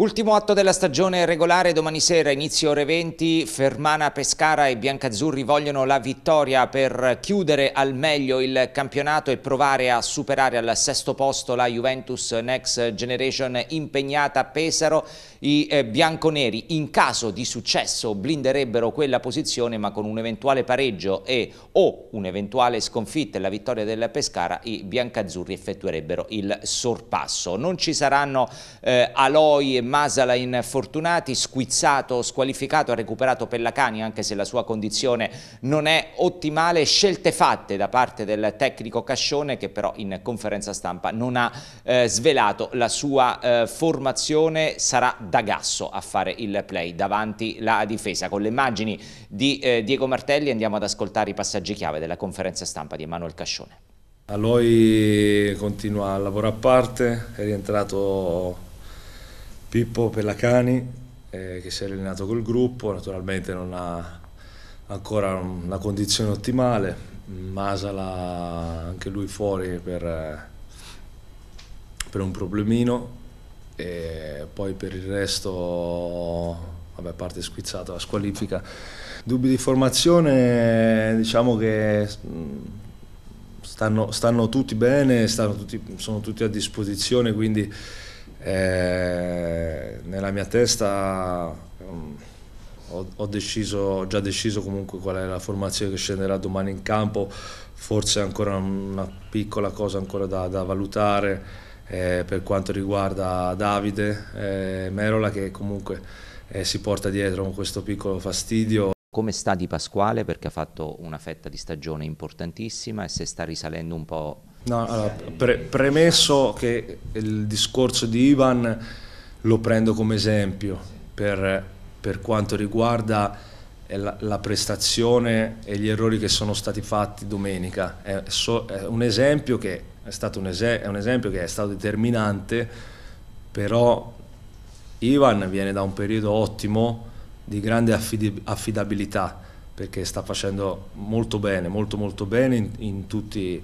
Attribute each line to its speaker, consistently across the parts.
Speaker 1: Ultimo atto della stagione regolare domani sera, inizio ore 20, Fermana Pescara e Biancazzurri vogliono la vittoria per chiudere al meglio il campionato e provare a superare al sesto posto la Juventus Next Generation impegnata a Pesaro. I eh, bianconeri in caso di successo blinderebbero quella posizione ma con un eventuale pareggio e o un'eventuale sconfitta e la vittoria del Pescara i biancazzurri effettuerebbero il sorpasso. Non ci saranno eh, Aloi e Masala infortunati, squizzato, squalificato, ha recuperato Pellacani anche se la sua condizione non è ottimale, scelte fatte da parte del tecnico Cascione che però in conferenza stampa non ha eh, svelato la sua eh, formazione, sarà D'Agasso a fare il play davanti la difesa. Con le immagini di eh, Diego Martelli andiamo ad ascoltare i passaggi chiave della conferenza stampa di Emanuele Cascione.
Speaker 2: Aloi continua a lavorare a parte, è rientrato Pippo Pellacani eh, che si è allenato col gruppo, naturalmente non ha ancora una condizione ottimale, Masala anche lui fuori per, per un problemino e poi per il resto vabbè, a parte squizzato la squalifica. Dubbi di formazione, diciamo che mm, stanno, stanno tutti bene, stanno tutti, sono tutti a disposizione, quindi eh, nella mia testa um, ho, ho, deciso, ho, già deciso comunque qual è la formazione che scenderà domani in campo, forse ancora una piccola cosa ancora da, da valutare eh, per quanto riguarda Davide
Speaker 1: eh, Merola che comunque eh, si porta dietro con questo piccolo fastidio. Come sta Di Pasquale perché ha fatto una fetta di stagione importantissima e se sta risalendo un po'
Speaker 2: No, allora, pre- premesso che il discorso di Ivan lo prendo come esempio per, per quanto riguarda eh, la, la, prestazione e gli errori che sono stati fatti domenica. È, so, è un esempio che è stato un, es- è un esempio che è stato determinante, però Ivan viene da un periodo ottimo di grande affidab- affidabilità perché sta facendo molto bene, molto molto bene in, in tutti i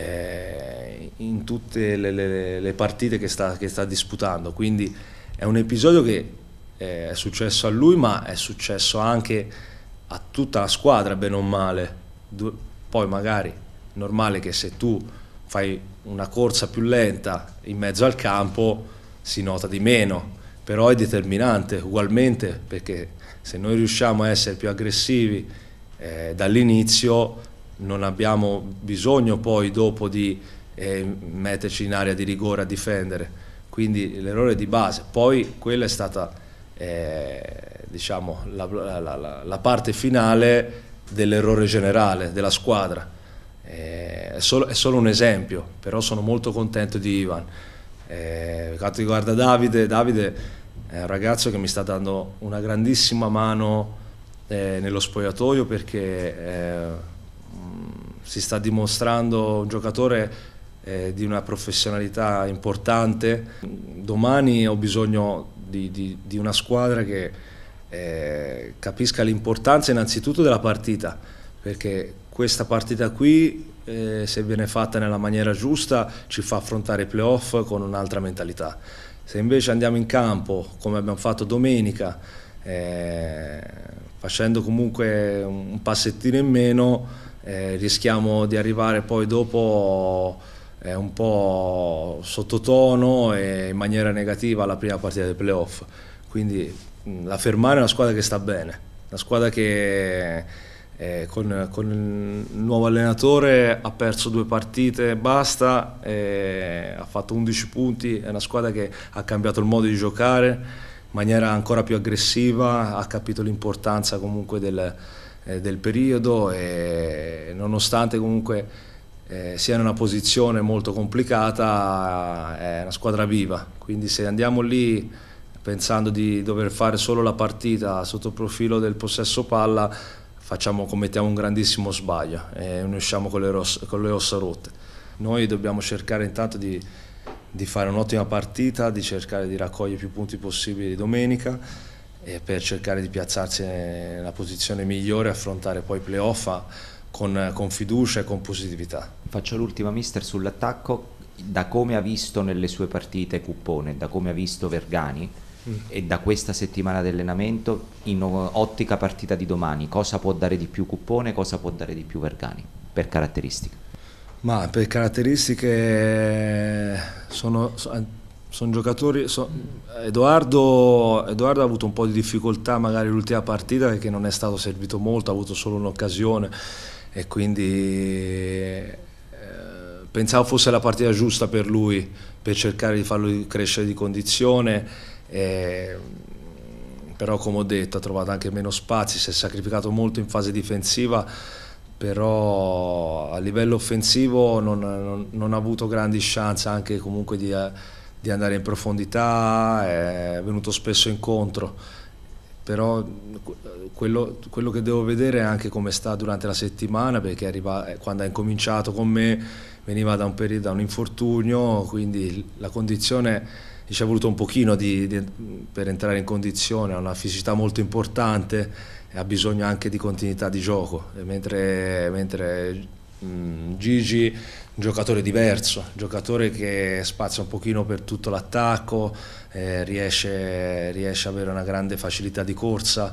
Speaker 2: eh, in tutte le, le, le partite che sta, che sta, disputando. Quindi è un episodio che eh, è successo a lui, ma è successo anche a tutta la squadra, bene o male. Du- poi magari è normale che se tu fai una corsa più lenta in mezzo al campo si nota di meno, però è determinante ugualmente perché se noi riusciamo a essere più aggressivi eh, dall'inizio non abbiamo bisogno poi dopo di eh, metterci in area di rigore a difendere. Quindi l'errore di base. Poi quella è stata eh, diciamo, la, la, la, la, parte finale dell'errore generale della squadra. Eh, è, solo, è, solo, un esempio, però sono molto contento di Ivan. Eh, quanto riguarda Davide, Davide è un ragazzo che mi sta dando una grandissima mano eh, nello spogliatoio perché eh, si sta dimostrando un giocatore eh, di una professionalità importante. Domani ho bisogno di, di, di una squadra che eh, capisca l'importanza innanzitutto della partita, perché questa partita qui, eh, se viene fatta nella maniera giusta, ci fa affrontare i playoff con un'altra mentalità. Se invece andiamo in campo, come abbiamo fatto domenica, eh, facendo comunque un passettino in meno, eh, rischiamo di arrivare poi dopo eh, un po' sottotono e in maniera negativa alla prima partita dei playoff. Quindi mm, la Fermare è una squadra che sta bene, una squadra che eh, con, con, il nuovo allenatore ha perso due partite e basta, eh, ha fatto 11 punti, è una squadra che ha cambiato il modo di giocare in maniera ancora più aggressiva, ha capito l'importanza comunque del eh, del periodo e nonostante comunque eh, sia in una posizione molto complicata eh, è una squadra viva, quindi se andiamo lì pensando di dover fare solo la partita sotto profilo del possesso palla facciamo, commettiamo un grandissimo sbaglio e ne usciamo con le, rosse, con le ossa rotte. Noi dobbiamo cercare intanto di, di fare un'ottima partita, di cercare di raccogliere più punti possibili domenica per cercare di piazzarsi nella posizione migliore
Speaker 1: e affrontare poi i playoff con, con fiducia e con positività. Faccio l'ultima mister sull'attacco, da come ha visto nelle sue partite Cuppone, da come ha visto Vergani mm. e da questa settimana di allenamento in ottica partita di domani, cosa può dare di più Cuppone, cosa può dare di più Vergani per caratteristiche?
Speaker 2: Ma per caratteristiche sono, sono giocatori. Son... Edoardo, Edoardo, ha avuto un po' di difficoltà magari l'ultima partita perché non è stato servito molto, ha avuto solo un'occasione e quindi eh, pensavo fosse la partita giusta per lui per cercare di farlo crescere di condizione. Eh, però come ho detto ha trovato anche meno spazi, si è sacrificato molto in fase difensiva però a livello offensivo non, non, non ha avuto grandi chance anche comunque di, eh, di andare in profondità, è venuto spesso incontro, però quello, quello che devo vedere è anche come sta durante la settimana, perché arriva, eh, quando ha incominciato con me veniva da un, periodo, da un infortunio, quindi la condizione ci è voluto un pochino di, di, per entrare in condizione, ha una fisicità molto importante e ha bisogno anche di continuità di gioco, mentre, mentre Mm, Gigi un giocatore diverso, un giocatore che spazia un pochino per tutto l'attacco, eh, riesce, riesce ad avere una grande facilità di corsa,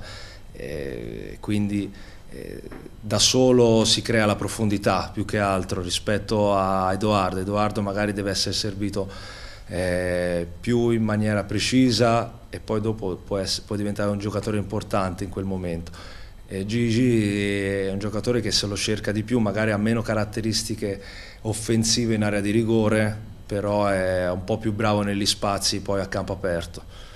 Speaker 2: eh, quindi eh, da solo si crea la profondità più che altro rispetto a Edoardo. Edoardo magari deve essere servito eh, più in maniera precisa e poi dopo può, essere, può diventare un giocatore importante in quel momento Gigi è un giocatore che se lo cerca di più, magari ha meno caratteristiche offensive in area di rigore, però è un po' più bravo negli spazi poi a campo aperto.